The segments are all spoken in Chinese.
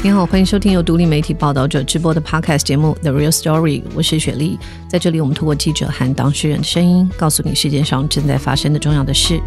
你好，欢迎收听由独立媒体报道者直播的 Podcast 节目《The Real Story》。我是雪莉，在这里我们通过记者和当事人的声音，告诉你世界上正在发生的重要的事。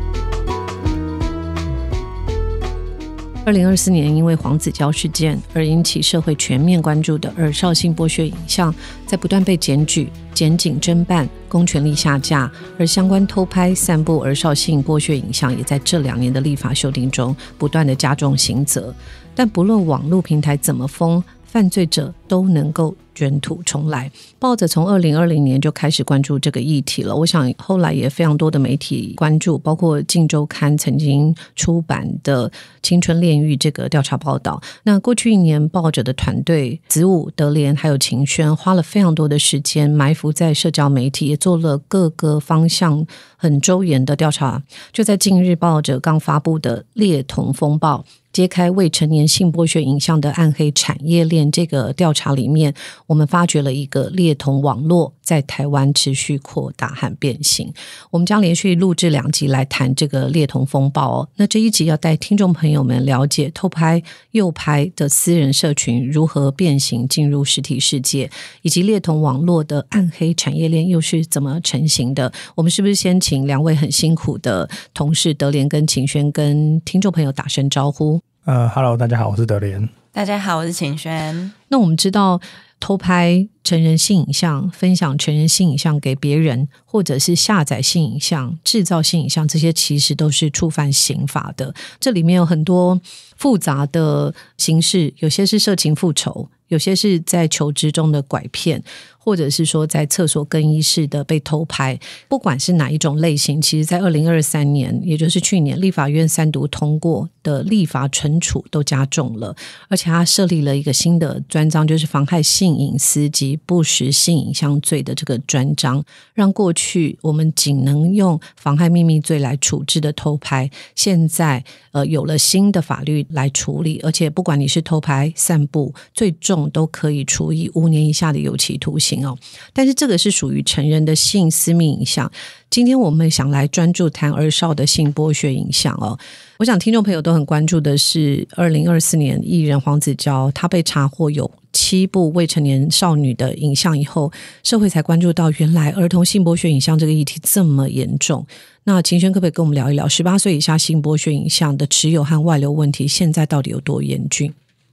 二零二四年，因为黄子佼事件而引起社会全面关注的“耳少性剥削”影像，在不断被检举、检警侦办、公权力下架，而相关偷拍散布“耳少性剥削”影像，也在这两年的立法修订中，不断的加重刑责。但不论网络平台怎么封，犯罪者都能够卷土重来。《报》纸从二零二零年就开始关注这个议题了，我想后来也非常多的媒体关注，包括《镜周刊》曾经出版的《青春炼狱》这个调查报道。那过去一年，《报》者的团队子午、德联还有秦轩花了非常多的时间，埋伏在社交媒体，也做了各个方向很周延的调查。就在近日，《报》者刚发布的《猎童风暴》。揭开未成年性剥削影像的暗黑产业链，这个调查里面，我们发掘了一个裂童网络。在台湾持续扩大和变形，我们将连续录制两集来谈这个猎童风暴哦。那这一集要带听众朋友们了解偷拍、诱拍的私人社群如何变形进入实体世界，以及猎童网络的暗黑产业链又是怎么成型的？我们是不是先请两位很辛苦的同事德莲跟秦轩跟听众朋友打声招呼？呃，Hello，大家好，我是德莲。大家好，我是秦轩。那我们知道。偷拍成人性影像、分享成人性影像给别人，或者是下载性影像、制造性影像，这些其实都是触犯刑法的。这里面有很多复杂的形式，有些是色情复仇，有些是在求职中的拐骗。或者是说在厕所更衣室的被偷拍，不管是哪一种类型，其实，在二零二三年，也就是去年，立法院三读通过的立法存储都加重了，而且他设立了一个新的专章，就是妨害性隐私及不实性影像罪的这个专章，让过去我们仅能用妨害秘密罪来处置的偷拍，现在呃有了新的法律来处理，而且不管你是偷拍、散布，最重都可以处以五年以下的有期徒刑。哦，但是这个是属于成人的性私密影像。今天我们想来专注谈儿少的性剥削影像哦。我想听众朋友都很关注的是，二零二四年艺人黄子佼他被查获有七部未成年少女的影像以后，社会才关注到原来儿童性剥削影像这个议题这么严重。那秦轩可不可以跟我们聊一聊十八岁以下性剥削影像的持有和外流问题，现在到底有多严峻？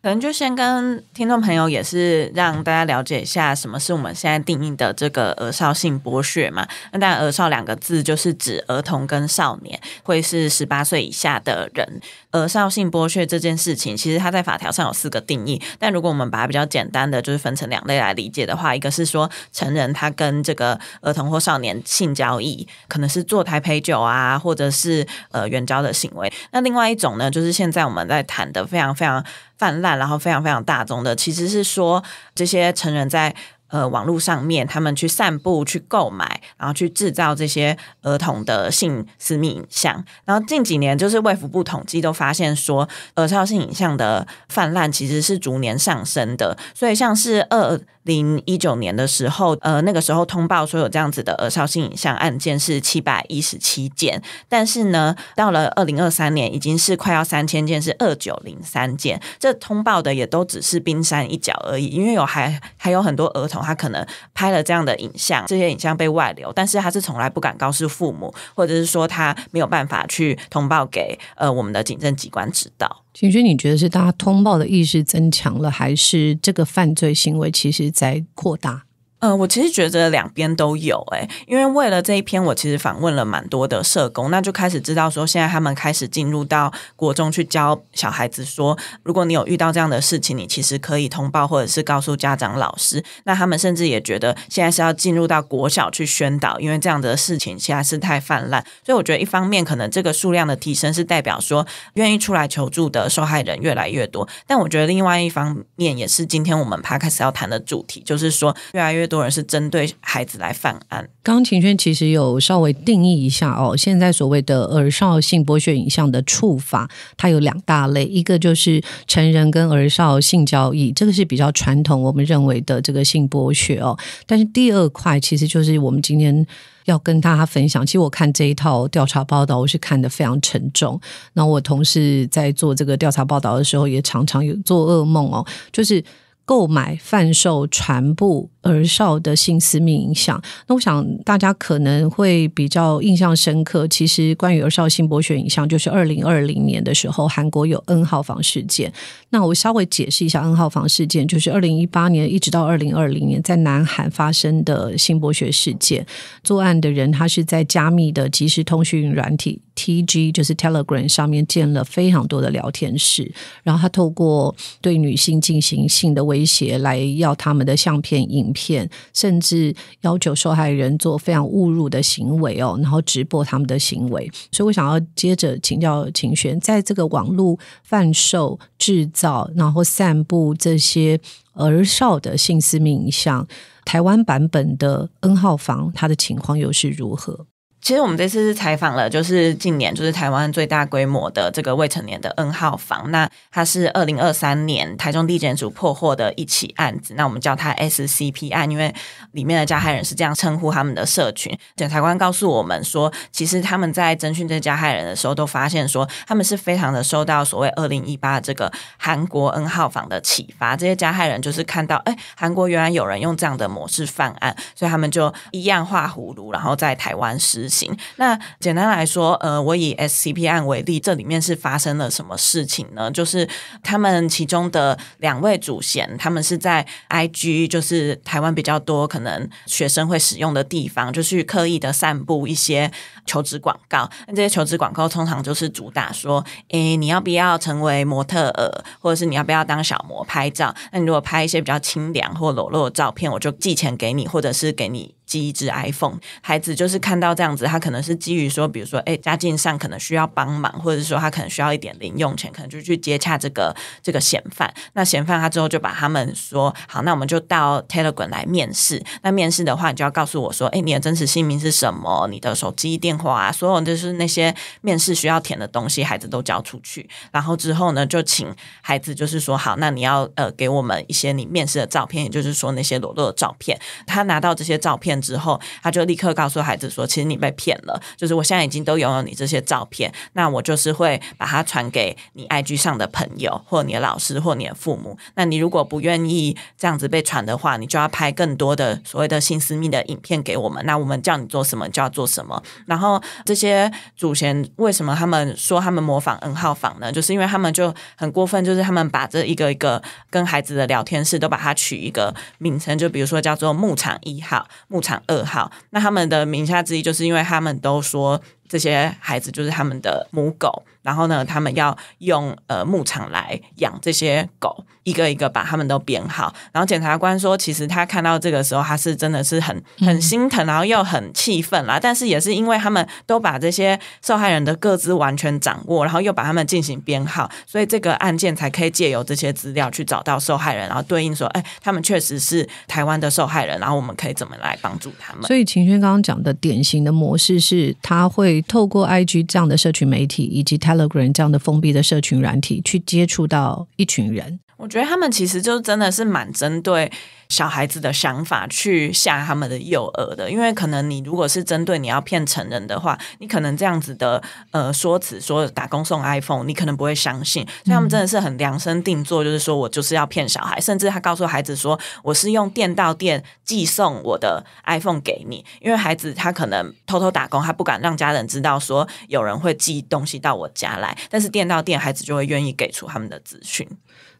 可能就先跟听众朋友也是让大家了解一下，什么是我们现在定义的这个儿少性剥削嘛？那当然，儿少”两个字就是指儿童跟少年，会是十八岁以下的人。而少性剥削这件事情，其实它在法条上有四个定义，但如果我们把它比较简单的，就是分成两类来理解的话，一个是说成人他跟这个儿童或少年性交易，可能是做台陪酒啊，或者是呃援交的行为；那另外一种呢，就是现在我们在谈的非常非常泛滥，然后非常非常大众的，其实是说这些成人在。呃，网络上面他们去散步、去购买，然后去制造这些儿童的性私密影像。然后近几年就是卫福部统计都发现说，儿超性影像的泛滥其实是逐年上升的。所以像是二。零一九年的时候，呃，那个时候通报说有这样子的儿少性影像案件是七百一十七件，但是呢，到了二零二三年已经是快要三千件，是二九零三件。这通报的也都只是冰山一角而已，因为有还还有很多儿童他可能拍了这样的影像，这些影像被外流，但是他是从来不敢告诉父母，或者是说他没有办法去通报给呃我们的警政机关知道。其实你觉得是大家通报的意识增强了，还是这个犯罪行为其实在扩大？呃，我其实觉得两边都有，哎，因为为了这一篇，我其实访问了蛮多的社工，那就开始知道说，现在他们开始进入到国中去教小孩子说，如果你有遇到这样的事情，你其实可以通报或者是告诉家长、老师。那他们甚至也觉得，现在是要进入到国小去宣导，因为这样的事情现在是太泛滥。所以我觉得一方面可能这个数量的提升是代表说，愿意出来求助的受害人越来越多。但我觉得另外一方面也是今天我们 p 开始要谈的主题，就是说越来越。多人是针对孩子来犯案。刚琴轩其实有稍微定义一下哦，现在所谓的儿少性剥削影像的处罚，它有两大类，一个就是成人跟儿少性交易，这个是比较传统，我们认为的这个性剥削哦。但是第二块，其实就是我们今天要跟大家分享。其实我看这一套调查报道，我是看得非常沉重。那我同事在做这个调查报道的时候，也常常有做噩梦哦，就是购买、贩售、传播。而少的性私密影像，那我想大家可能会比较印象深刻。其实关于而少性剥削影像，就是二零二零年的时候，韩国有 N 号房事件。那我稍微解释一下 N 号房事件，就是二零一八年一直到二零二零年，在南韩发生的性剥削事件，作案的人他是在加密的即时通讯软体 T G，就是 Telegram 上面建了非常多的聊天室，然后他透过对女性进行性的威胁来要他们的相片影。骗，甚至要求受害人做非常侮辱的行为哦，然后直播他们的行为。所以我想要接着请教秦璇，在这个网络贩售、制造、然后散布这些儿少的性私密影像，台湾版本的 N 号房，它的情况又是如何？其实我们这次是采访了，就是近年就是台湾最大规模的这个未成年的 N 号房，那它是二零二三年台中地检署破获的一起案子，那我们叫它 SCP 案，因为里面的加害人是这样称呼他们的社群。检察官告诉我们说，其实他们在侦讯这加害人的时候，都发现说他们是非常的受到所谓二零一八这个韩国 N 号房的启发，这些加害人就是看到哎韩国原来有人用这样的模式犯案，所以他们就一样画葫芦，然后在台湾施。行，那简单来说，呃，我以 SCP 案为例，这里面是发生了什么事情呢？就是他们其中的两位主嫌，他们是在 IG，就是台湾比较多可能学生会使用的地方，就去刻意的散布一些求职广告。那这些求职广告通常就是主打说，诶，你要不要成为模特儿，或者是你要不要当小模拍照？那你如果拍一些比较清凉或裸露的照片，我就寄钱给你，或者是给你。机只 iPhone 孩子就是看到这样子，他可能是基于说，比如说，哎，家境上可能需要帮忙，或者说他可能需要一点零用钱，可能就去接洽这个这个嫌犯。那嫌犯他之后就把他们说好，那我们就到 Telegram 来面试。那面试的话，你就要告诉我说，哎，你的真实姓名是什么？你的手机电话啊，所有就是那些面试需要填的东西，孩子都交出去。然后之后呢，就请孩子就是说好，那你要呃给我们一些你面试的照片，也就是说那些裸露的照片。他拿到这些照片。之后，他就立刻告诉孩子说：“其实你被骗了，就是我现在已经都拥有你这些照片，那我就是会把它传给你 IG 上的朋友，或你的老师，或你的父母。那你如果不愿意这样子被传的话，你就要拍更多的所谓的新私密的影片给我们。那我们叫你做什么就要做什么。然后这些祖先为什么他们说他们模仿 N 号房呢？就是因为他们就很过分，就是他们把这一个一个跟孩子的聊天室都把它取一个名称，就比如说叫做牧场一号牧场。”场噩耗，那他们的名下之一，就是因为他们都说这些孩子就是他们的母狗，然后呢，他们要用呃牧场来养这些狗。一个一个把他们都编好。然后检察官说，其实他看到这个时候，他是真的是很很心疼，然后又很气愤啦。但是也是因为他们都把这些受害人的各自完全掌握，然后又把他们进行编号，所以这个案件才可以借由这些资料去找到受害人，然后对应说，哎，他们确实是台湾的受害人，然后我们可以怎么来帮助他们？所以秦轩刚刚讲的典型的模式是，他会透过 IG 这样的社群媒体，以及 Telegram 这样的封闭的社群软体去接触到一群人。我觉得他们其实就真的是蛮针对小孩子的想法去吓他们的幼儿的，因为可能你如果是针对你要骗成人的话，你可能这样子的呃说辞说打工送 iPhone，你可能不会相信。所以他们真的是很量身定做，就是说我就是要骗小孩，甚至他告诉孩子说我是用店到店寄送我的 iPhone 给你，因为孩子他可能偷偷打工，他不敢让家人知道说有人会寄东西到我家来，但是店到店，孩子就会愿意给出他们的资讯。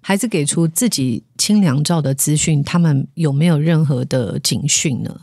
还是给出自己清凉照的资讯，他们有没有任何的警讯呢？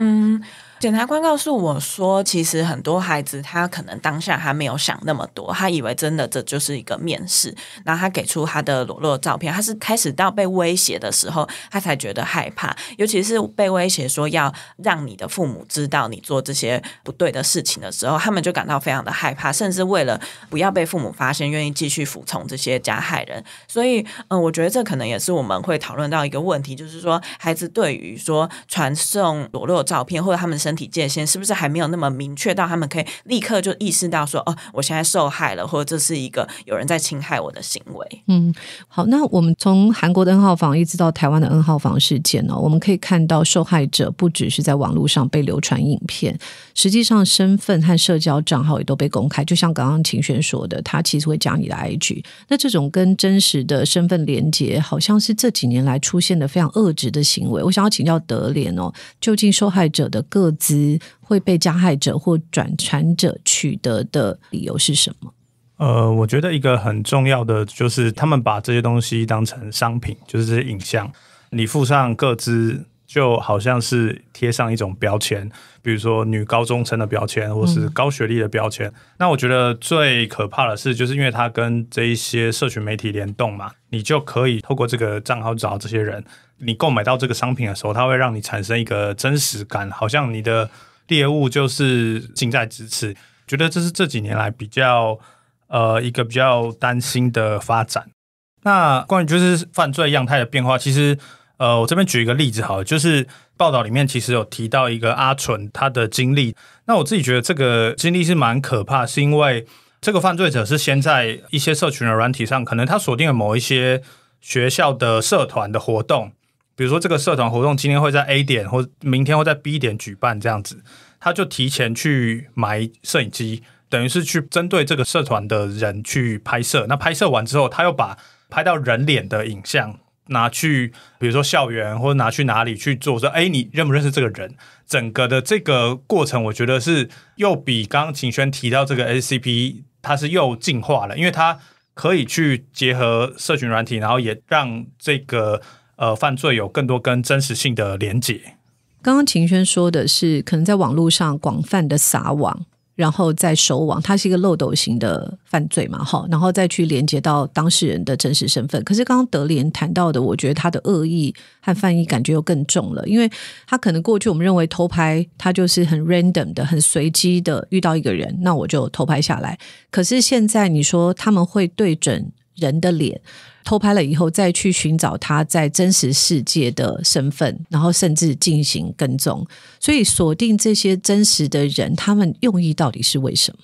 嗯。检察官告诉我说，其实很多孩子他可能当下还没有想那么多，他以为真的这就是一个面试。然后他给出他的裸露照片，他是开始到被威胁的时候，他才觉得害怕。尤其是被威胁说要让你的父母知道你做这些不对的事情的时候，他们就感到非常的害怕，甚至为了不要被父母发现，愿意继续服从这些加害人。所以，嗯，我觉得这可能也是我们会讨论到一个问题，就是说孩子对于说传送裸露照片或者他们身体界限是不是还没有那么明确到他们可以立刻就意识到说哦，我现在受害了，或者这是一个有人在侵害我的行为？嗯，好，那我们从韩国的 N 号房一直到台湾的 N 号房事件呢，我们可以看到受害者不只是在网络上被流传影片，实际上身份和社交账号也都被公开。就像刚刚秦轩说的，他其实会加你的 IG。那这种跟真实的身份连接，好像是这几年来出现的非常恶质的行为。我想要请教德联哦，究竟受害者的各资会被加害者或转传者取得的理由是什么？呃，我觉得一个很重要的就是他们把这些东西当成商品，就是这些影像，你附上个资，就好像是贴上一种标签，比如说女高中生的标签，或是高学历的标签。那我觉得最可怕的是，就是因为它跟这一些社群媒体联动嘛，你就可以透过这个账号找这些人。你购买到这个商品的时候，它会让你产生一个真实感，好像你的猎物就是近在咫尺，觉得这是这几年来比较呃一个比较担心的发展。那关于就是犯罪样态的变化，其实呃，我这边举一个例子，好，就是报道里面其实有提到一个阿纯他的经历。那我自己觉得这个经历是蛮可怕，是因为这个犯罪者是先在一些社群的软体上，可能他锁定了某一些学校的社团的活动。比如说这个社团活动今天会在 A 点，或明天会在 B 点举办，这样子，他就提前去买摄影机，等于是去针对这个社团的人去拍摄。那拍摄完之后，他又把拍到人脸的影像拿去，比如说校园，或者拿去哪里去做，说哎，你认不认识这个人？整个的这个过程，我觉得是又比刚刚景轩提到这个 SCP，它是又进化了，因为它可以去结合社群软体，然后也让这个。呃，犯罪有更多跟真实性的连结。刚刚秦轩说的是，可能在网络上广泛的撒网，然后再收网，它是一个漏斗型的犯罪嘛？哈，然后再去连接到当事人的真实身份。可是刚刚德莲谈到的，我觉得他的恶意和犯意感觉又更重了，因为他可能过去我们认为偷拍他就是很 random 的、很随机的遇到一个人，那我就偷拍下来。可是现在你说他们会对准人的脸。偷拍了以后，再去寻找他在真实世界的身份，然后甚至进行跟踪，所以锁定这些真实的人，他们用意到底是为什么？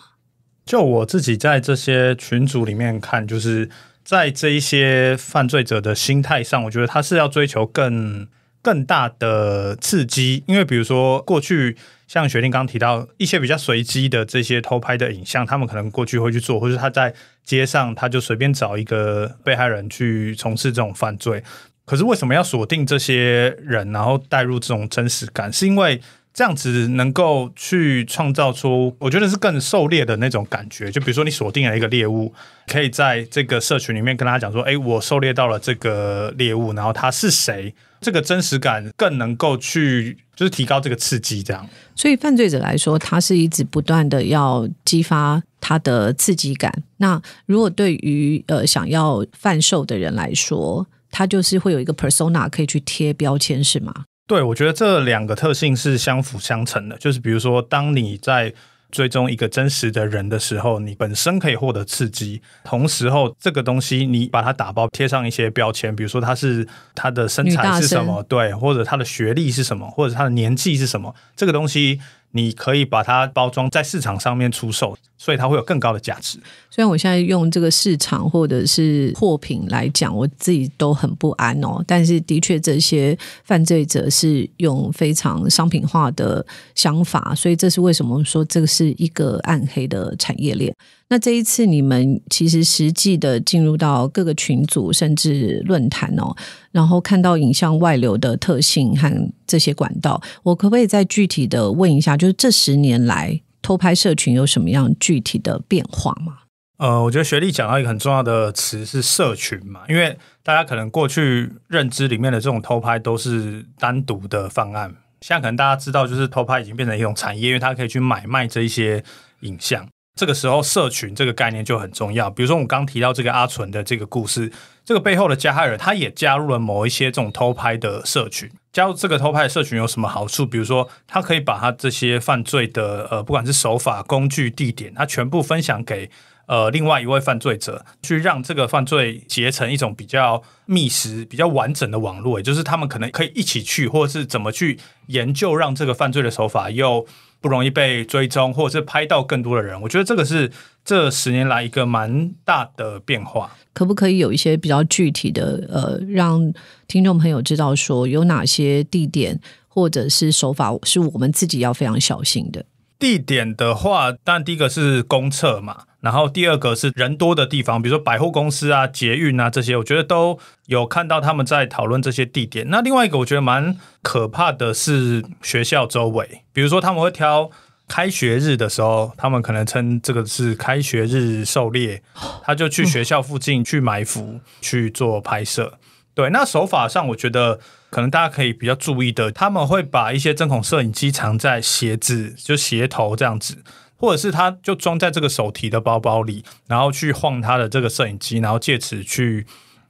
就我自己在这些群组里面看，就是在这一些犯罪者的心态上，我觉得他是要追求更。更大的刺激，因为比如说过去像雪玲刚刚提到一些比较随机的这些偷拍的影像，他们可能过去会去做，或者他在街上他就随便找一个被害人去从事这种犯罪。可是为什么要锁定这些人，然后带入这种真实感？是因为？这样子能够去创造出，我觉得是更狩猎的那种感觉。就比如说，你锁定了一个猎物，可以在这个社群里面跟大家讲说：“哎，我狩猎到了这个猎物，然后他是谁？”这个真实感更能够去就是提高这个刺激。这样，所以犯罪者来说，他是一直不断的要激发他的刺激感。那如果对于呃想要贩售的人来说，他就是会有一个 persona 可以去贴标签，是吗？对，我觉得这两个特性是相辅相成的。就是比如说，当你在追踪一个真实的人的时候，你本身可以获得刺激；，同时候，这个东西你把它打包贴上一些标签，比如说他是他的身材是什么，对，或者他的学历是什么，或者他的年纪是什么，这个东西。你可以把它包装在市场上面出售，所以它会有更高的价值。虽然我现在用这个市场或者是货品来讲，我自己都很不安哦。但是的确，这些犯罪者是用非常商品化的想法，所以这是为什么说这个是一个暗黑的产业链。那这一次你们其实实际的进入到各个群组甚至论坛哦，然后看到影像外流的特性和这些管道，我可不可以再具体的问一下，就是这十年来偷拍社群有什么样具体的变化吗？呃，我觉得学历讲到一个很重要的词是社群嘛，因为大家可能过去认知里面的这种偷拍都是单独的方案，现在可能大家知道就是偷拍已经变成一种产业，因为它可以去买卖这些影像。这个时候，社群这个概念就很重要。比如说，我们刚提到这个阿纯的这个故事，这个背后的加害人他也加入了某一些这种偷拍的社群。加入这个偷拍的社群有什么好处？比如说，他可以把他这些犯罪的呃，不管是手法、工具、地点，他全部分享给呃另外一位犯罪者，去让这个犯罪结成一种比较密实、比较完整的网络，也就是他们可能可以一起去，或者是怎么去研究，让这个犯罪的手法又。不容易被追踪，或者是拍到更多的人，我觉得这个是这十年来一个蛮大的变化。可不可以有一些比较具体的，呃，让听众朋友知道说有哪些地点或者是手法是我们自己要非常小心的？地点的话，但第一个是公厕嘛。然后第二个是人多的地方，比如说百货公司啊、捷运啊这些，我觉得都有看到他们在讨论这些地点。那另外一个我觉得蛮可怕的是学校周围，比如说他们会挑开学日的时候，他们可能称这个是开学日狩猎，他就去学校附近去埋伏去做拍摄。对，那手法上我觉得可能大家可以比较注意的，他们会把一些针孔摄影机藏在鞋子，就鞋头这样子。或者是他就装在这个手提的包包里，然后去晃他的这个摄影机，然后借此去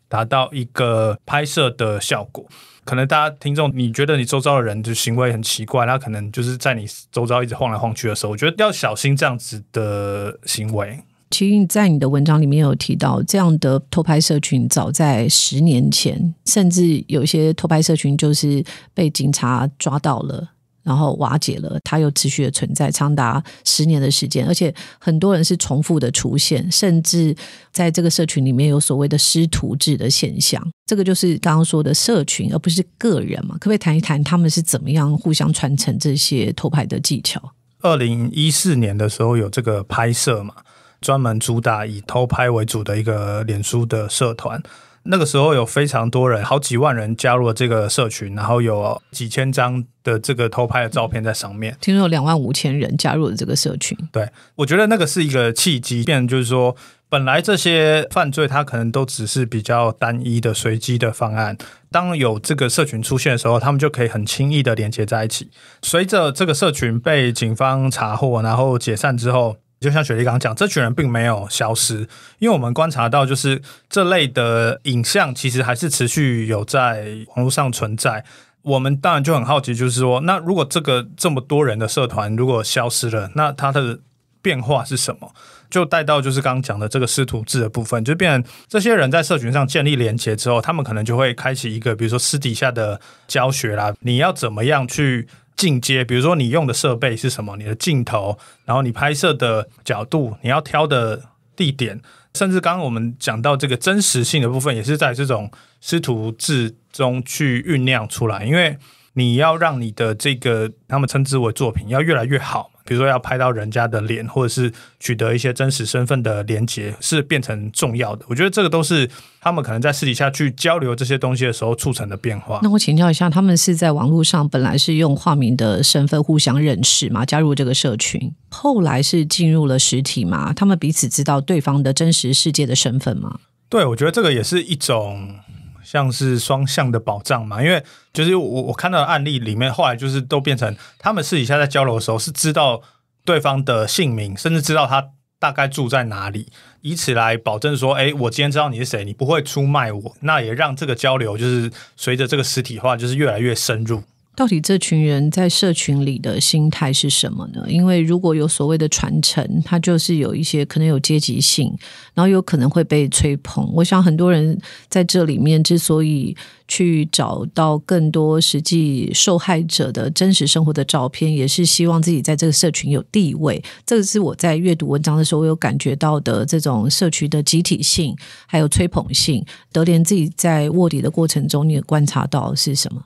达到一个拍摄的效果。可能大家听众，你觉得你周遭的人的行为很奇怪，他可能就是在你周遭一直晃来晃去的时候，我觉得要小心这样子的行为。其实，在你的文章里面有提到，这样的偷拍社群早在十年前，甚至有些偷拍社群就是被警察抓到了。然后瓦解了，它又持续的存在长达十年的时间，而且很多人是重复的出现，甚至在这个社群里面有所谓的师徒制的现象。这个就是刚刚说的社群，而不是个人嘛？可不可以谈一谈他们是怎么样互相传承这些偷拍的技巧？二零一四年的时候有这个拍摄嘛，专门主打以偷拍为主的一个脸书的社团。那个时候有非常多人，好几万人加入了这个社群，然后有几千张的这个偷拍的照片在上面。听说有两万五千人加入了这个社群。对，我觉得那个是一个契机，变就是说，本来这些犯罪它可能都只是比较单一的随机的方案，当有这个社群出现的时候，他们就可以很轻易的连接在一起。随着这个社群被警方查获，然后解散之后。就像雪莉刚刚讲，这群人并没有消失，因为我们观察到，就是这类的影像其实还是持续有在网络上存在。我们当然就很好奇，就是说，那如果这个这么多人的社团如果消失了，那它的变化是什么？就带到就是刚讲的这个师徒制的部分，就变成这些人在社群上建立连接之后，他们可能就会开启一个，比如说私底下的教学啦，你要怎么样去？进阶，比如说你用的设备是什么，你的镜头，然后你拍摄的角度，你要挑的地点，甚至刚刚我们讲到这个真实性的部分，也是在这种师徒制中去酝酿出来，因为。你要让你的这个他们称之为作品要越来越好比如说要拍到人家的脸，或者是取得一些真实身份的连接，是变成重要的。我觉得这个都是他们可能在私底下去交流这些东西的时候促成的变化。那我请教一下，他们是在网络上本来是用化名的身份互相认识嘛？加入这个社群，后来是进入了实体嘛？他们彼此知道对方的真实世界的身份吗？对，我觉得这个也是一种。像是双向的保障嘛，因为就是我我看到的案例里面，后来就是都变成他们私底下在交流的时候，是知道对方的姓名，甚至知道他大概住在哪里，以此来保证说，哎，我今天知道你是谁，你不会出卖我，那也让这个交流就是随着这个实体化，就是越来越深入。到底这群人在社群里的心态是什么呢？因为如果有所谓的传承，它就是有一些可能有阶级性，然后有可能会被吹捧。我想很多人在这里面之所以去找到更多实际受害者的真实生活的照片，也是希望自己在这个社群有地位。这个是我在阅读文章的时候，我有感觉到的这种社群的集体性还有吹捧性。德连自己在卧底的过程中，你也观察到是什么？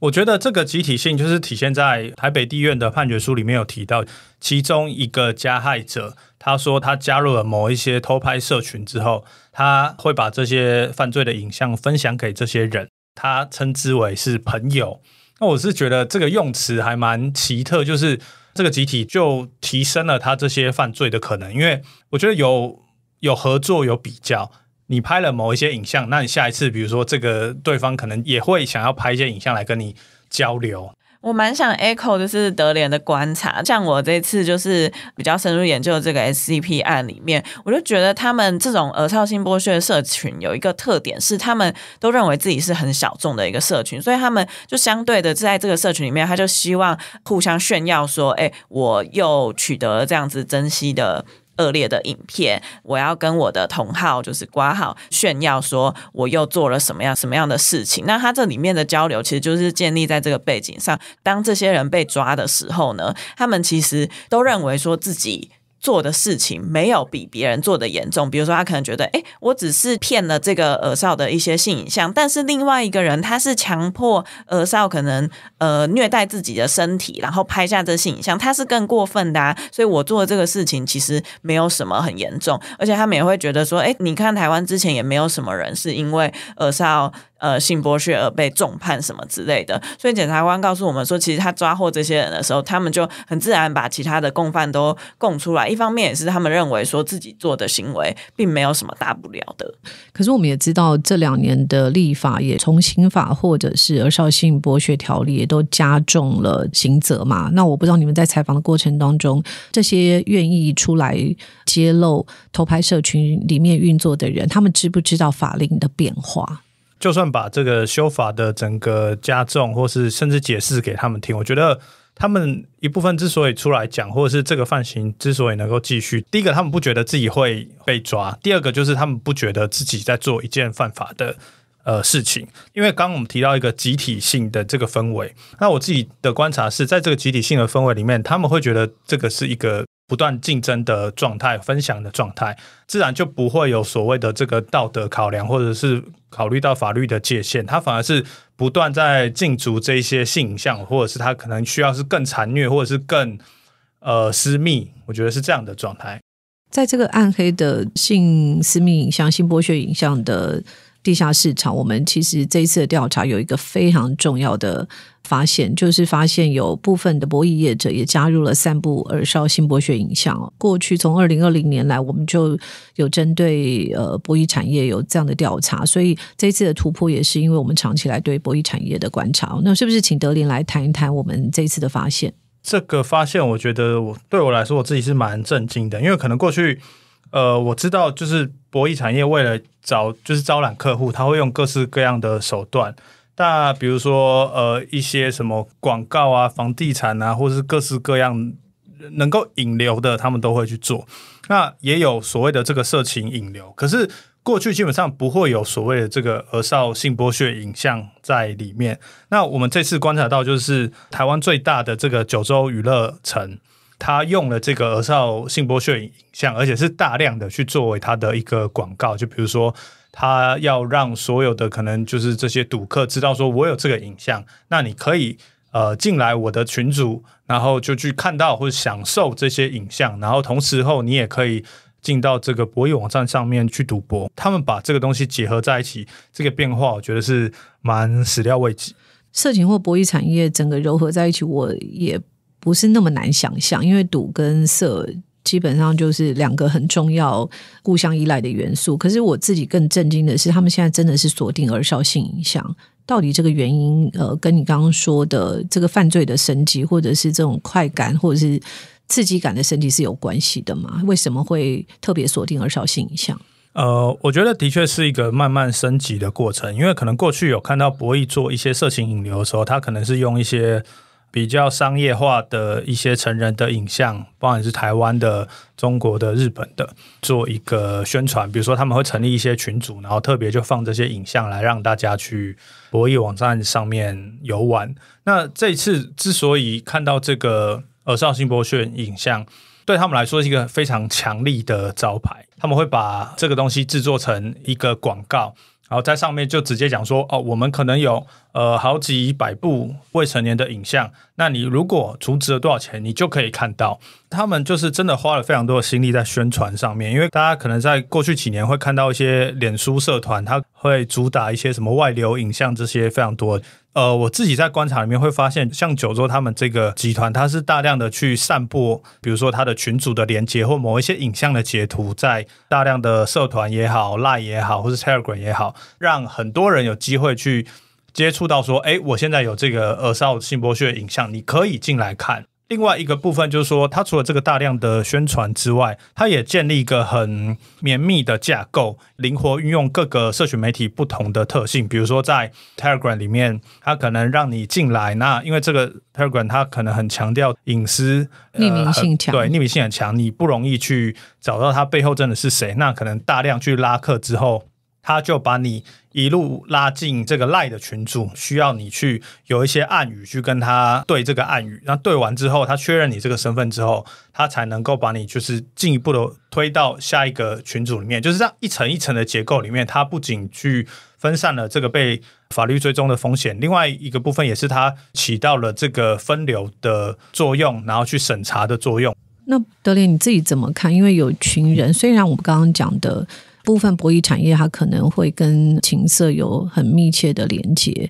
我觉得这个集体性就是体现在台北地院的判决书里面有提到，其中一个加害者他说他加入了某一些偷拍社群之后，他会把这些犯罪的影像分享给这些人，他称之为是朋友。那我是觉得这个用词还蛮奇特，就是这个集体就提升了他这些犯罪的可能，因为我觉得有有合作有比较。你拍了某一些影像，那你下一次，比如说这个对方可能也会想要拍一些影像来跟你交流。我蛮想 echo 就是德联的观察，像我这次就是比较深入研究这个 SCP 案里面，我就觉得他们这种耳超性剥削社群有一个特点是，他们都认为自己是很小众的一个社群，所以他们就相对的在这个社群里面，他就希望互相炫耀说，哎，我又取得这样子珍稀的。恶劣的影片，我要跟我的同号就是挂号炫耀说我又做了什么样什么样的事情。那他这里面的交流其实就是建立在这个背景上。当这些人被抓的时候呢，他们其实都认为说自己。做的事情没有比别人做的严重。比如说，他可能觉得，哎，我只是骗了这个尔少的一些性影像，但是另外一个人他是强迫尔少，可能呃虐待自己的身体，然后拍下这性影像，他是更过分的啊。所以我做这个事情其实没有什么很严重，而且他们也会觉得说，哎，你看台湾之前也没有什么人是因为尔少。呃，性剥削而被重判什么之类的，所以检察官告诉我们说，其实他抓获这些人的时候，他们就很自然把其他的共犯都供出来。一方面也是他们认为说自己做的行为并没有什么大不了的。可是我们也知道，这两年的立法也从刑法或者是儿少性剥削条例也都加重了刑责嘛。那我不知道你们在采访的过程当中，这些愿意出来揭露偷拍社群里面运作的人，他们知不知道法令的变化？就算把这个修法的整个加重，或是甚至解释给他们听，我觉得他们一部分之所以出来讲，或者是这个犯行之所以能够继续，第一个他们不觉得自己会被抓，第二个就是他们不觉得自己在做一件犯法的呃事情，因为刚我们提到一个集体性的这个氛围，那我自己的观察是在这个集体性的氛围里面，他们会觉得这个是一个。不断竞争的状态，分享的状态，自然就不会有所谓的这个道德考量，或者是考虑到法律的界限，他反而是不断在禁足这些性影像，或者是他可能需要是更残虐，或者是更呃私密。我觉得是这样的状态，在这个暗黑的性私密影像、性剥削影像的。地下市场，我们其实这一次的调查有一个非常重要的发现，就是发现有部分的博弈业者也加入了散布耳少新博学影像。过去从二零二零年来，我们就有针对呃博弈产业有这样的调查，所以这一次的突破也是因为我们长期来对博弈产业的观察。那是不是请德林来谈一谈我们这一次的发现？这个发现，我觉得我对我来说我自己是蛮震惊的，因为可能过去。呃，我知道，就是博弈产业为了找就是招揽客户，他会用各式各样的手段。那比如说，呃，一些什么广告啊、房地产啊，或是各式各样能够引流的，他们都会去做。那也有所谓的这个色情引流，可是过去基本上不会有所谓的这个额少性剥削影像在里面。那我们这次观察到，就是台湾最大的这个九州娱乐城。他用了这个额少性剥削影像，而且是大量的去作为他的一个广告。就比如说，他要让所有的可能就是这些赌客知道，说我有这个影像，那你可以呃进来我的群组，然后就去看到或者享受这些影像，然后同时候你也可以进到这个博弈网站上面去赌博。他们把这个东西结合在一起，这个变化我觉得是蛮始料未及。色情或博弈产业整个糅合在一起，我也。不是那么难想象，因为赌跟色基本上就是两个很重要、互相依赖的元素。可是我自己更震惊的是，他们现在真的是锁定儿少性影像。到底这个原因，呃，跟你刚刚说的这个犯罪的升级，或者是这种快感，或者是刺激感的升级是有关系的吗？为什么会特别锁定儿少性影像？呃，我觉得的确是一个慢慢升级的过程，因为可能过去有看到博弈做一些色情引流的时候，他可能是用一些。比较商业化的一些成人的影像，不管是台湾的、中国的、日本的，做一个宣传。比如说，他们会成立一些群组，然后特别就放这些影像来让大家去博弈网站上面游玩。那这次之所以看到这个，呃，绍兴博讯影像对他们来说是一个非常强力的招牌，他们会把这个东西制作成一个广告。然后在上面就直接讲说，哦，我们可能有呃好几百部未成年的影像，那你如果出值了多少钱，你就可以看到。他们就是真的花了非常多的心力在宣传上面，因为大家可能在过去几年会看到一些脸书社团，他会主打一些什么外流影像这些非常多。呃，我自己在观察里面会发现，像九州他们这个集团，它是大量的去散播，比如说它的群组的连接或某一些影像的截图，在大量的社团也好、Line 也好，或是 Telegram 也好，让很多人有机会去接触到，说，哎，我现在有这个耳少五性剥削影像，你可以进来看。另外一个部分就是说，它除了这个大量的宣传之外，它也建立一个很绵密的架构，灵活运用各个社群媒体不同的特性。比如说在 Telegram 里面，它可能让你进来，那因为这个 Telegram 它可能很强调隐私，匿名性强，对，匿名性很强，你不容易去找到它背后真的是谁。那可能大量去拉客之后。他就把你一路拉进这个赖的群组，需要你去有一些暗语去跟他对这个暗语，那对完之后，他确认你这个身份之后，他才能够把你就是进一步的推到下一个群组里面。就是这样一层一层的结构里面，它不仅去分散了这个被法律追踪的风险，另外一个部分也是它起到了这个分流的作用，然后去审查的作用。那德林你自己怎么看？因为有群人，虽然我们刚刚讲的。部分博弈产业，它可能会跟情色有很密切的连接，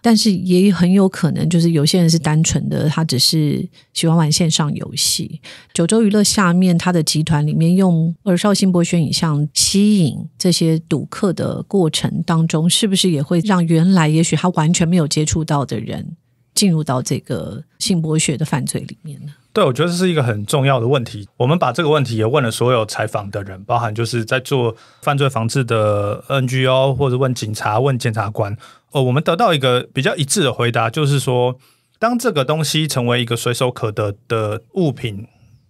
但是也很有可能，就是有些人是单纯的，他只是喜欢玩线上游戏。九州娱乐下面它的集团里面，用耳绍兴博学影像吸引这些赌客的过程当中，是不是也会让原来也许他完全没有接触到的人？进入到这个性剥削的犯罪里面呢？对，我觉得这是一个很重要的问题。我们把这个问题也问了所有采访的人，包含就是在做犯罪防治的 NGO 或者问警察、问检察官。哦，我们得到一个比较一致的回答，就是说，当这个东西成为一个随手可得的物品，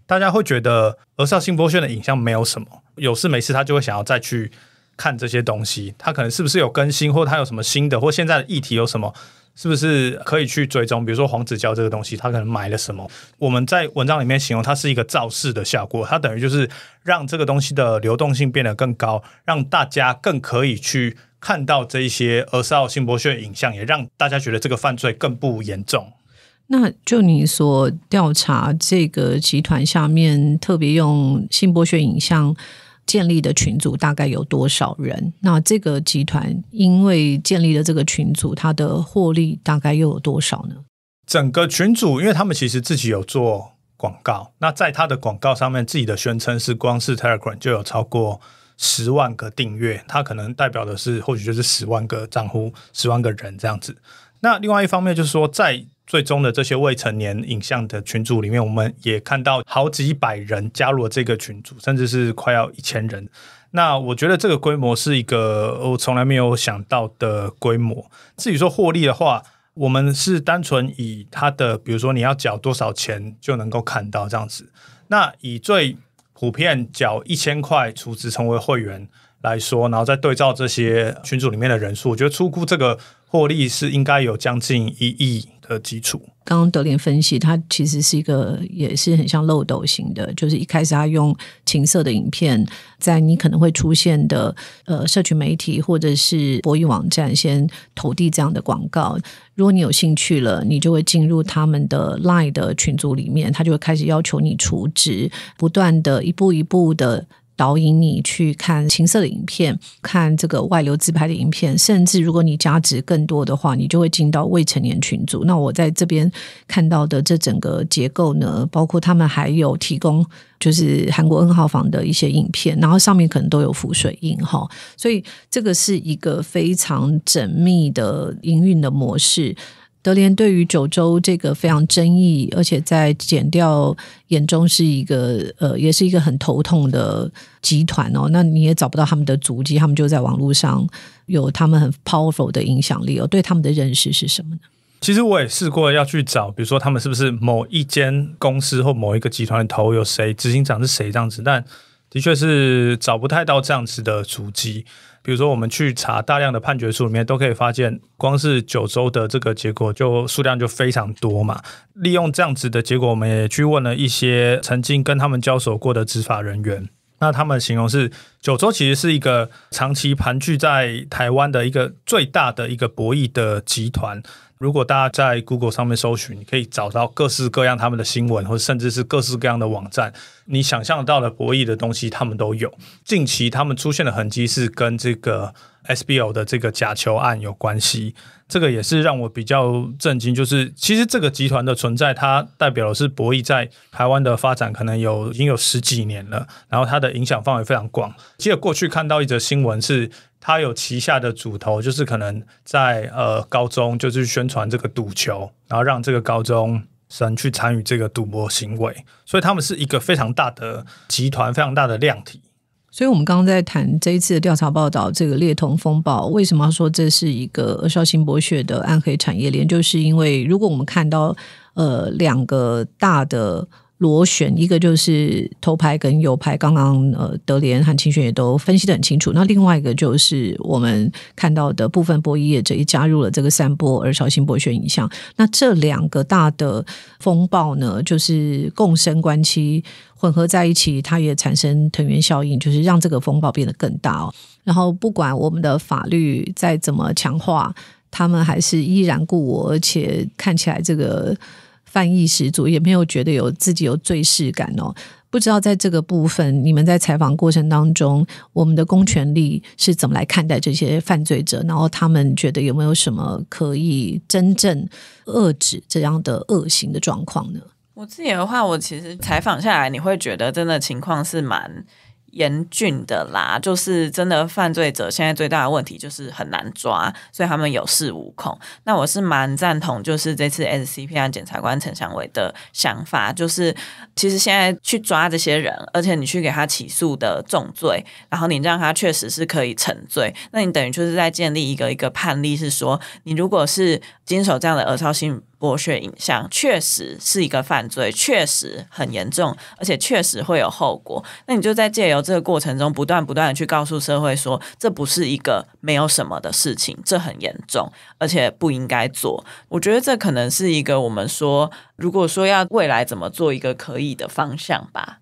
大家会觉得，而上性剥削的影像没有什么，有事没事他就会想要再去看这些东西。他可能是不是有更新，或他有什么新的，或现在的议题有什么？是不是可以去追踪？比如说黄子佼这个东西，他可能买了什么？我们在文章里面形容它是一个造势的效果，它等于就是让这个东西的流动性变得更高，让大家更可以去看到这一些儿少性剥削影像，也让大家觉得这个犯罪更不严重。那就你所调查这个集团下面特别用性剥削影像。建立的群组大概有多少人？那这个集团因为建立了这个群组，它的获利大概又有多少呢？整个群组，因为他们其实自己有做广告，那在他的广告上面，自己的宣称是光是 Telegram 就有超过十万个订阅，它可能代表的是或许就是十万个账户、十万个人这样子。那另外一方面就是说在。最终的这些未成年影像的群组里面，我们也看到好几百人加入了这个群组，甚至是快要一千人。那我觉得这个规模是一个我从来没有想到的规模。至于说获利的话，我们是单纯以它的，比如说你要缴多少钱就能够看到这样子。那以最普遍缴一千块储值成为会员来说，然后再对照这些群组里面的人数，我觉得出估这个获利是应该有将近一亿。的基础，刚刚德林分析，它其实是一个也是很像漏斗型的，就是一开始他用情色的影片，在你可能会出现的呃社群媒体或者是博弈网站先投递这样的广告，如果你有兴趣了，你就会进入他们的 Line 的群组里面，他就会开始要求你充值，不断的一步一步的。导引你去看情色的影片，看这个外流自拍的影片，甚至如果你价值更多的话，你就会进到未成年群组。那我在这边看到的这整个结构呢，包括他们还有提供就是韩国 N 号房的一些影片，然后上面可能都有浮水印哈，所以这个是一个非常缜密的营运的模式。德联对于九州这个非常争议，而且在减掉眼中是一个呃，也是一个很头痛的集团哦。那你也找不到他们的足迹，他们就在网络上有他们很 powerful 的影响力哦。对他们的认识是什么呢？其实我也试过要去找，比如说他们是不是某一间公司或某一个集团的头有谁，执行长是谁这样子，但的确是找不太到这样子的足迹。比如说，我们去查大量的判决书里面，都可以发现，光是九州的这个结果就数量就非常多嘛。利用这样子的结果，我们也去问了一些曾经跟他们交手过的执法人员，那他们形容是九州其实是一个长期盘踞在台湾的一个最大的一个博弈的集团。如果大家在 Google 上面搜寻，你可以找到各式各样他们的新闻，或者甚至是各式各样的网站，你想象到的博弈的东西，他们都有。近期他们出现的痕迹是跟这个 SBO 的这个假球案有关系，这个也是让我比较震惊。就是其实这个集团的存在，它代表的是博弈在台湾的发展可能有已经有十几年了，然后它的影响范围非常广。记得过去看到一则新闻是。他有旗下的主投，就是可能在呃高中就是宣传这个赌球，然后让这个高中生去参与这个赌博行为，所以他们是一个非常大的集团，非常大的量体。所以，我们刚刚在谈这一次的调查报道，这个“猎童风暴”为什么要说这是一个绍兴博学的暗黑产业链？就是因为如果我们看到呃两个大的。螺旋一个就是头牌跟右牌，刚刚呃德联和清玄也都分析的很清楚。那另外一个就是我们看到的部分博弈者也加入了这个三波而小心博旋影像。那这两个大的风暴呢，就是共生关系混合在一起，它也产生藤原效应，就是让这个风暴变得更大。哦。然后不管我们的法律再怎么强化，他们还是依然故我，而且看起来这个。犯意十足，也没有觉得有自己有罪视感哦。不知道在这个部分，你们在采访过程当中，我们的公权力是怎么来看待这些犯罪者？然后他们觉得有没有什么可以真正遏制这样的恶行的状况呢？我自己的话，我其实采访下来，你会觉得真的情况是蛮。严峻的啦，就是真的犯罪者现在最大的问题就是很难抓，所以他们有恃无恐。那我是蛮赞同，就是这次 SCP 案检察官陈祥伟的想法，就是其实现在去抓这些人，而且你去给他起诉的重罪，然后你让他确实是可以承罪，那你等于就是在建立一个一个判例，是说你如果是经手这样的恶少性。剥削影像确实是一个犯罪，确实很严重，而且确实会有后果。那你就在借由这个过程中，不断不断的去告诉社会说，这不是一个没有什么的事情，这很严重，而且不应该做。我觉得这可能是一个我们说，如果说要未来怎么做一个可以的方向吧。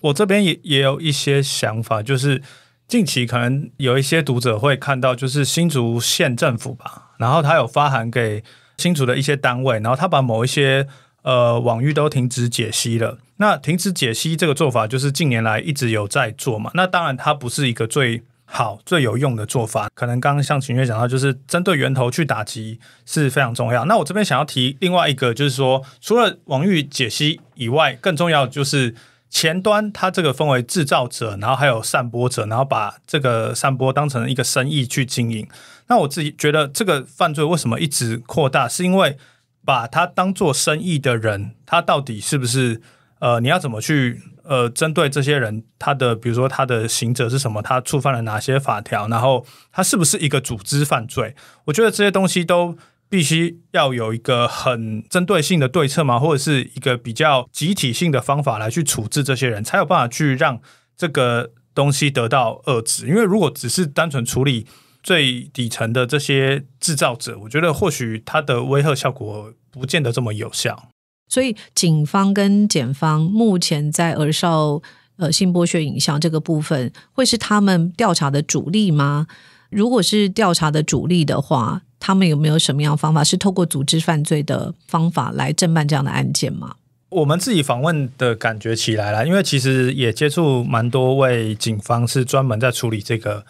我这边也也有一些想法，就是近期可能有一些读者会看到，就是新竹县政府吧，然后他有发函给。清楚的一些单位，然后他把某一些呃网域都停止解析了。那停止解析这个做法，就是近年来一直有在做嘛。那当然，它不是一个最好最有用的做法。可能刚刚像秦月讲到，就是针对源头去打击是非常重要。那我这边想要提另外一个，就是说，除了网域解析以外，更重要的就是前端，它这个分为制造者，然后还有散播者，然后把这个散播当成一个生意去经营。那我自己觉得，这个犯罪为什么一直扩大，是因为把他当做生意的人，他到底是不是呃，你要怎么去呃，针对这些人，他的比如说他的行者是什么，他触犯了哪些法条，然后他是不是一个组织犯罪？我觉得这些东西都必须要有一个很针对性的对策嘛，或者是一个比较集体性的方法来去处置这些人才有办法去让这个东西得到遏制。因为如果只是单纯处理。最底层的这些制造者，我觉得或许他的威吓效果不见得这么有效。所以，警方跟检方目前在尔少呃性剥削影像这个部分，会是他们调查的主力吗？如果是调查的主力的话，他们有没有什么样方法，是透过组织犯罪的方法来侦办这样的案件吗？我们自己访问的感觉起来了，因为其实也接触蛮多位警方，是专门在处理这个。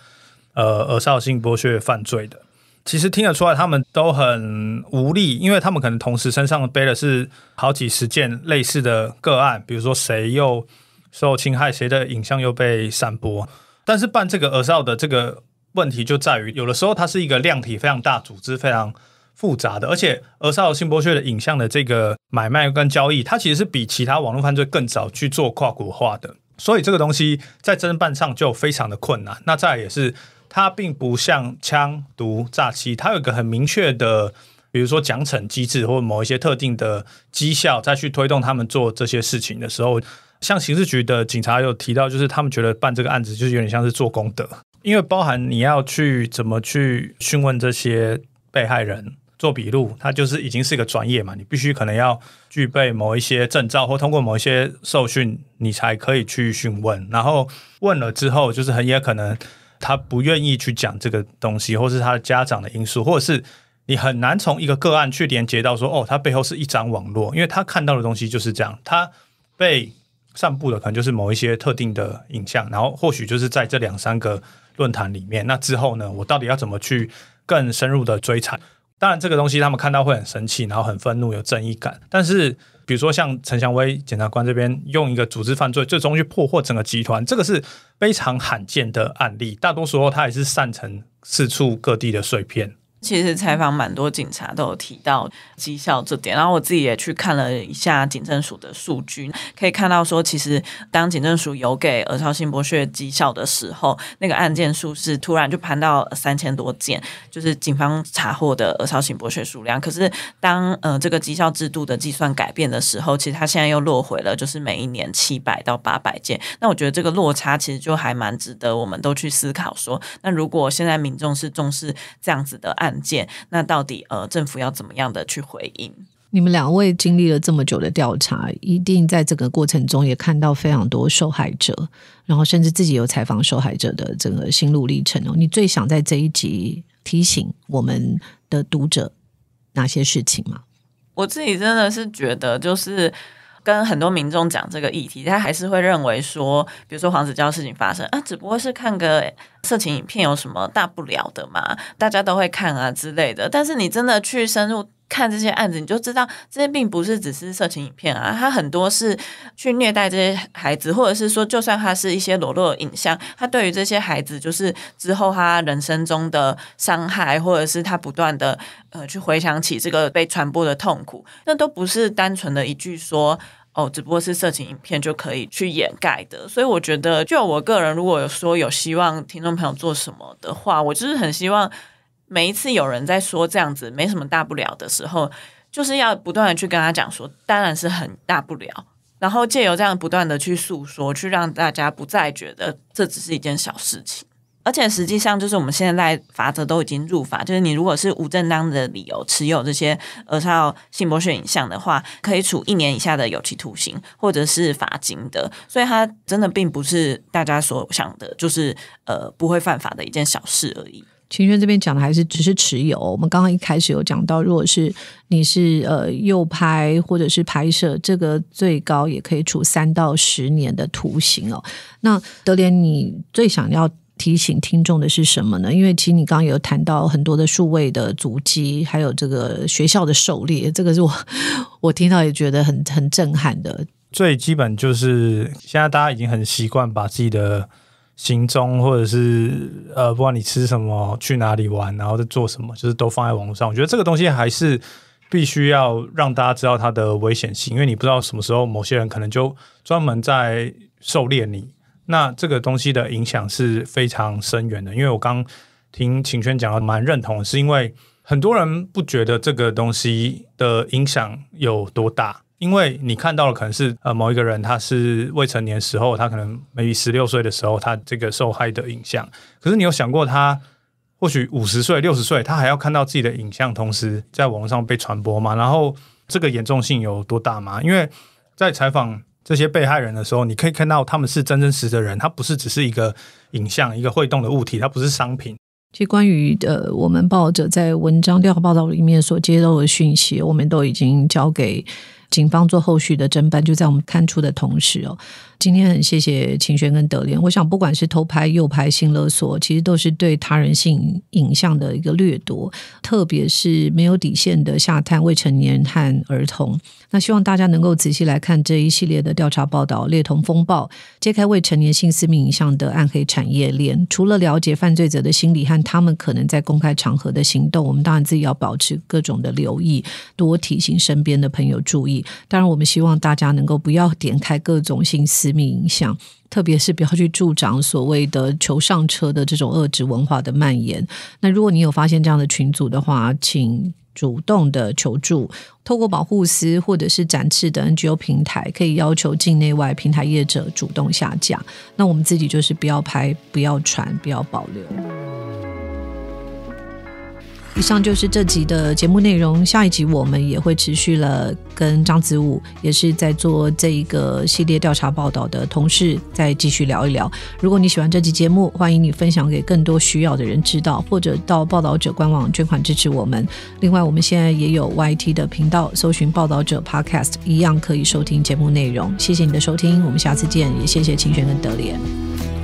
呃，恶少性剥削犯罪的，其实听得出来，他们都很无力，因为他们可能同时身上背的是好几十件类似的个案，比如说谁又受侵害，谁的影像又被散播。但是办这个尔少的这个问题，就在于有的时候它是一个量体非常大、组织非常复杂的，而且尔少性剥削的影像的这个买卖跟交易，它其实是比其他网络犯罪更早去做跨国化的，所以这个东西在侦办上就非常的困难。那再也是。它并不像枪毒炸欺，它有一个很明确的，比如说奖惩机制或某一些特定的绩效再去推动他们做这些事情的时候，像刑事局的警察有提到，就是他们觉得办这个案子就是有点像是做功德，因为包含你要去怎么去讯问这些被害人做笔录，它就是已经是一个专业嘛，你必须可能要具备某一些证照或通过某一些受训，你才可以去询问，然后问了之后就是很有可能。他不愿意去讲这个东西，或是他的家长的因素，或者是你很难从一个个案去连接到说，哦，他背后是一张网络，因为他看到的东西就是这样，他被散布的可能就是某一些特定的影像，然后或许就是在这两三个论坛里面，那之后呢，我到底要怎么去更深入的追查？当然，这个东西他们看到会很生气，然后很愤怒，有正义感，但是。比如说，像陈祥威检察官这边用一个组织犯罪，最终去破获整个集团，这个是非常罕见的案例。大多时候，他也是散成四处各地的碎片。其实采访蛮多警察都有提到绩效这点，然后我自己也去看了一下警政署的数据，可以看到说，其实当警政署有给额超新博学绩效的时候，那个案件数是突然就攀到三千多件，就是警方查获的额超新博学数量。可是当呃这个绩效制度的计算改变的时候，其实它现在又落回了，就是每一年七百到八百件。那我觉得这个落差其实就还蛮值得我们都去思考说，那如果现在民众是重视这样子的案。案件，那到底呃，政府要怎么样的去回应？你们两位经历了这么久的调查，一定在这个过程中也看到非常多受害者，然后甚至自己有采访受害者的整个心路历程哦。你最想在这一集提醒我们的读者哪些事情吗？我自己真的是觉得就是。跟很多民众讲这个议题，他还是会认为说，比如说黄子佼事情发生啊，只不过是看个色情影片有什么大不了的嘛，大家都会看啊之类的。但是你真的去深入看这些案子，你就知道这些并不是只是色情影片啊，他很多是去虐待这些孩子，或者是说，就算他是一些裸露影像，他对于这些孩子就是之后他人生中的伤害，或者是他不断的呃去回想起这个被传播的痛苦，那都不是单纯的一句说。哦，只不过是色情影片就可以去掩盖的，所以我觉得，就我个人，如果有说有希望听众朋友做什么的话，我就是很希望每一次有人在说这样子没什么大不了的时候，就是要不断的去跟他讲说，当然是很大不了，然后借由这样不断的去诉说，去让大家不再觉得这只是一件小事情。而且实际上，就是我们现在法则都已经入法，就是你如果是无正当的理由持有这些呃，像性剥削影像的话，可以处一年以下的有期徒刑，或者是罚金的。所以，它真的并不是大家所想的，就是呃不会犯法的一件小事而已。秦轩这边讲的还是只是持有。我们刚刚一开始有讲到，如果是你是呃右拍或者是拍摄，这个最高也可以处三到十年的徒刑哦。那德莲，你最想要？提醒听众的是什么呢？因为其实你刚刚有谈到很多的数位的足迹，还有这个学校的狩猎，这个是我我听到也觉得很很震撼的。最基本就是现在大家已经很习惯把自己的行踪，或者是呃，不管你吃什么、去哪里玩，然后在做什么，就是都放在网络上。我觉得这个东西还是必须要让大家知道它的危险性，因为你不知道什么时候某些人可能就专门在狩猎你。那这个东西的影响是非常深远的，因为我刚听秦轩讲的，蛮认同，是因为很多人不觉得这个东西的影响有多大，因为你看到了可能是呃某一个人他是未成年时候，他可能 maybe 十六岁的时候，他这个受害的影像，可是你有想过他或许五十岁、六十岁，他还要看到自己的影像，同时在网络上被传播吗？然后这个严重性有多大吗？因为在采访。这些被害人的时候，你可以看到他们是真真实的人，他不是只是一个影像、一个会动的物体，它不是商品。实关于呃，我们报者在文章调查报道里面所接到的讯息，我们都已经交给。警方做后续的侦办，就在我们看出的同时哦。今天很谢谢秦轩跟德莲，我想不管是偷拍、诱拍、性勒索，其实都是对他人性影像的一个掠夺，特别是没有底线的下探未成年人和儿童。那希望大家能够仔细来看这一系列的调查报道，《猎童风暴》揭开未成年性私密影像的暗黑产业链。除了了解犯罪者的心理和他们可能在公开场合的行动，我们当然自己要保持各种的留意，多提醒身边的朋友注意。当然，我们希望大家能够不要点开各种性私密影像，特别是不要去助长所谓的“求上车”的这种恶质文化的蔓延。那如果你有发现这样的群组的话，请主动的求助，透过保护司或者是展翅的 NGO 平台，可以要求境内外平台业者主动下架。那我们自己就是不要拍、不要传、不要保留。以上就是这集的节目内容。下一集我们也会持续了跟张子武，也是在做这一个系列调查报道的同事再继续聊一聊。如果你喜欢这集节目，欢迎你分享给更多需要的人知道，或者到报道者官网捐款支持我们。另外，我们现在也有 YT 的频道，搜寻报道者 Podcast，一样可以收听节目内容。谢谢你的收听，我们下次见，也谢谢秦轩跟德莲。